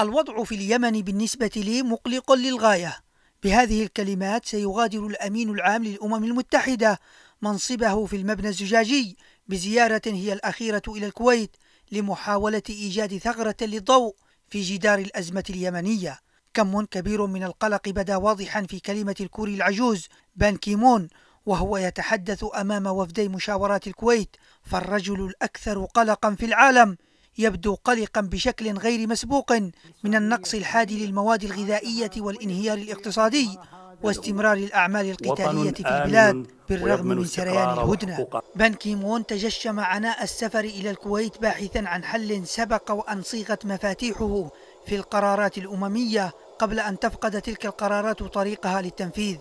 الوضع في اليمن بالنسبة لي مقلق للغاية بهذه الكلمات سيغادر الأمين العام للأمم المتحدة منصبه في المبنى الزجاجي بزيارة هي الأخيرة إلى الكويت لمحاولة إيجاد ثغرة للضوء في جدار الأزمة اليمنية كم كبير من القلق بدا واضحا في كلمة الكوري العجوز بان كيمون وهو يتحدث أمام وفدي مشاورات الكويت فالرجل الأكثر قلقا في العالم يبدو قلقا بشكل غير مسبوق من النقص الحاد للمواد الغذائية والانهيار الاقتصادي واستمرار الأعمال القتالية في البلاد بالرغم من سريان الهدنة بان كيمون تجشم عناء السفر إلى الكويت باحثا عن حل سبق وأن صيغت مفاتيحه في القرارات الأممية قبل أن تفقد تلك القرارات طريقها للتنفيذ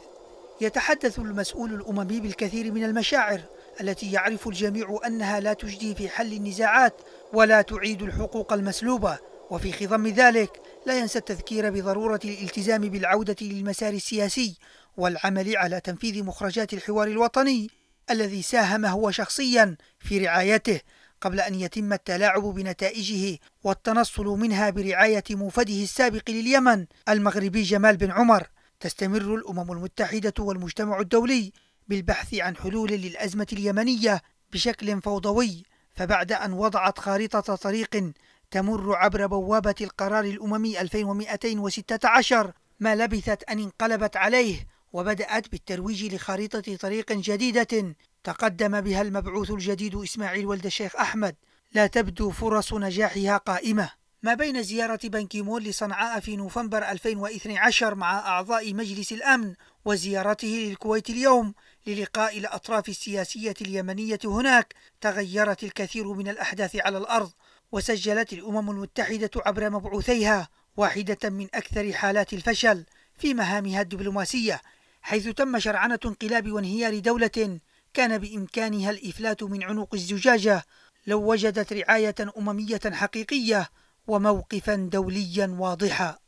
يتحدث المسؤول الأممي بالكثير من المشاعر التي يعرف الجميع أنها لا تجدي في حل النزاعات ولا تعيد الحقوق المسلوبة وفي خضم ذلك لا ينسى التذكير بضرورة الالتزام بالعودة للمسار السياسي والعمل على تنفيذ مخرجات الحوار الوطني الذي ساهم هو شخصيا في رعايته قبل أن يتم التلاعب بنتائجه والتنصل منها برعاية موفده السابق لليمن المغربي جمال بن عمر تستمر الأمم المتحدة والمجتمع الدولي بالبحث عن حلول للأزمة اليمنية بشكل فوضوي فبعد أن وضعت خارطة طريق تمر عبر بوابة القرار الأممي 2216 ما لبثت أن انقلبت عليه وبدأت بالترويج لخريطة طريق جديدة تقدم بها المبعوث الجديد إسماعيل ولد الشيخ أحمد لا تبدو فرص نجاحها قائمة ما بين زيارة بنكيمون لصنعاء في نوفمبر 2012 مع أعضاء مجلس الأمن وزيارته للكويت اليوم للقاء الأطراف السياسية اليمنية هناك تغيرت الكثير من الأحداث على الأرض وسجلت الأمم المتحدة عبر مبعوثيها واحدة من أكثر حالات الفشل في مهامها الدبلوماسية حيث تم شرعنة انقلاب وانهيار دولة كان بإمكانها الإفلات من عنق الزجاجة لو وجدت رعاية أممية حقيقية وموقفا دوليا واضحا